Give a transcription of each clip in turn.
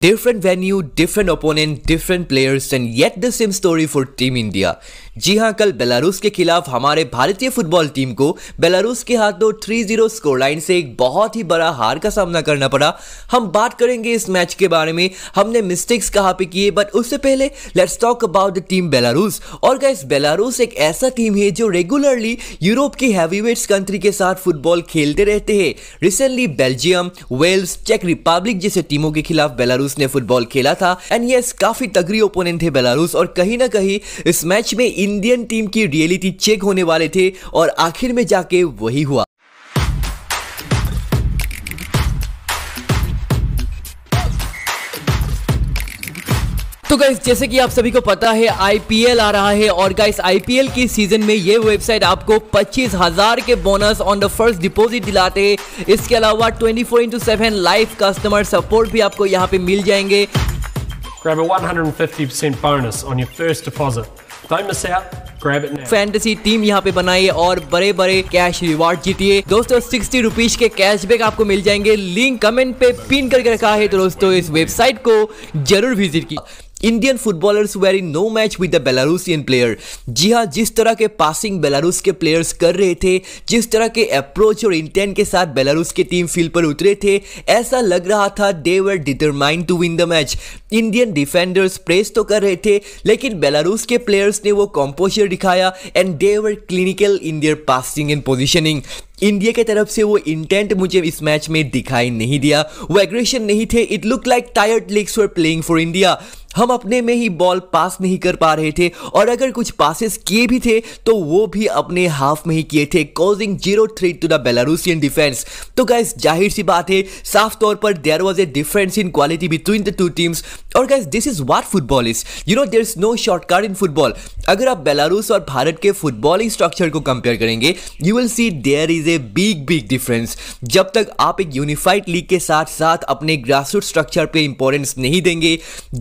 Different venue, different opponent, different players and yet the same story for team India जी हाँ कल Belarus के खिलाफ हमारे भारतीय फुटबॉल टीम को बेलारूस के हाथों 3-0 स्कोरलाइन से एक बहुत ही बड़ा हार का सामना करना पड़ा हम बात करेंगे इस मैच के बारे में हमने मिस्टेक्स कहाँ पे किए बट उससे पहले let's talk about the team Belarus और गैस बेलारूस एक ऐसा टीम है जो रेगुलरली यूरोप की हैवीवेट्स कंट्री के साथ फुटबॉल खेलते रहते हैं रिसेंटली बेल्जियम वेल्स चेक रिपब्लिक जैसे टीमों के खिलाफ बेलारूस बेलारूस ने फुटबॉल खेला था एंड यस काफी तगड़ी ओपोनेंट थे बेलारूस और कहीं ना कहीं इस मैच में इंडियन टीम की रियलिटी चेक होने वाले थे और आखिर में जाके वही हुआ तो गाइस जैसे कि आप सभी को पता है आईपीएल आ रहा है और गाइस आईपीएल की सीजन में ये वेबसाइट आपको पच्चीस हजार के bonus on the first deposit दिलाते हैं इसके अलावा twenty four into seven live customer support भी आपको यहां पे मिल जाएंगे फैंटेसी टीम यहाँ पे बनाइए और बड़े बड़े कैश रिवार्ड जीतिए दोस्तों सिक्सटी रुपीज के कैशबैक आपको मिल जाएंगे लिंक कमेंट पे पिन करके रखा है तो दोस्तों इस वेबसाइट को जरूर विजिट कीजिए Indian footballers were in no match with the Belarusian player जी हाँ जिस तरह के पासिंग बेलारूस के प्लेयर्स कर रहे थे जिस तरह के अप्रोच और इंटेंट के साथ बेलारूस की टीम फील्ड पर उतरे थे ऐसा लग रहा था they were determined to win the match Indian defenders press तो कर रहे थे लेकिन बेलारूस के प्लेयर्स ने वो कॉम्पोजर दिखाया and they were clinical in their passing and positioning India के तरफ से वो इंटेंट मुझे इस मैच में दिखाई नहीं दिया वो एग्रेशन नहीं थे it look like tired leagues were playing for India हम अपने में ही बॉल पास नहीं कर पा रहे थे और अगर कुछ पासिस किए भी थे तो वो भी अपने हाफ में ही किए थे causing zero three to the Belarusian defence तो गैस जाहिर सी बात है साफ तौर पर there was a difference in quality between the two teams और guys this is what football is you know there is no shortcut in football अगर आप बेलारूस और भारत के फुटबॉलिंग स्ट्रक्चर को कंपेयर करेंगे you will see there is a big big difference जब तक आप एक यूनिफाइड लीग के साथ साथ अपने ग्रासरूट स्ट्रक्चर पे इंपॉर्टेंस नहीं देंगे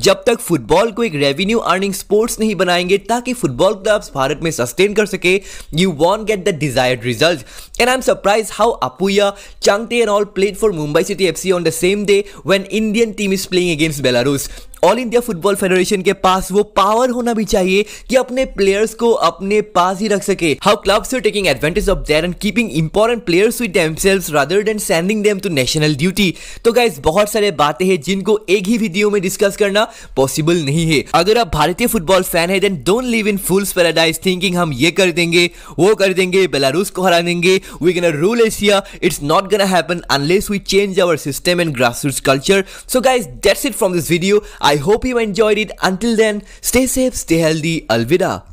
जब तक फुटबॉल को एक रेवेन्यू अर्निंग स्पोर्ट्स नहीं बनाएंगे ताकि फुटबॉल क्लब्स भारत में सस्टेन कर सके you won't get the desired result and I am surprised how Apuia Chhangte and all played for Mumbai City F C on the same day when Indian team is playing against Belarus All India Football Federation के पास वो power होना भी चाहिए कि अपने players को अपने पास ही रख सके how clubs are taking advantage of their and keeping important players with themselves rather than sending them to national duty तो गाइस बहुत सारे बातें हैं जिनको एक ही वीडियो में डिस्कस करना पॉसिबल नहीं है अगर आप भारतीय फुटबॉल फैन है then don't live in fool's paradise thinking हम ये कर देंगे वो कर देंगे बेलारूस को हरा देंगे we gonna rule Asia it's not gonna happen unless we change our system and grass root culture so guys that's it from this video I hope you enjoyed it. Until then, stay safe, stay healthy. Alvida.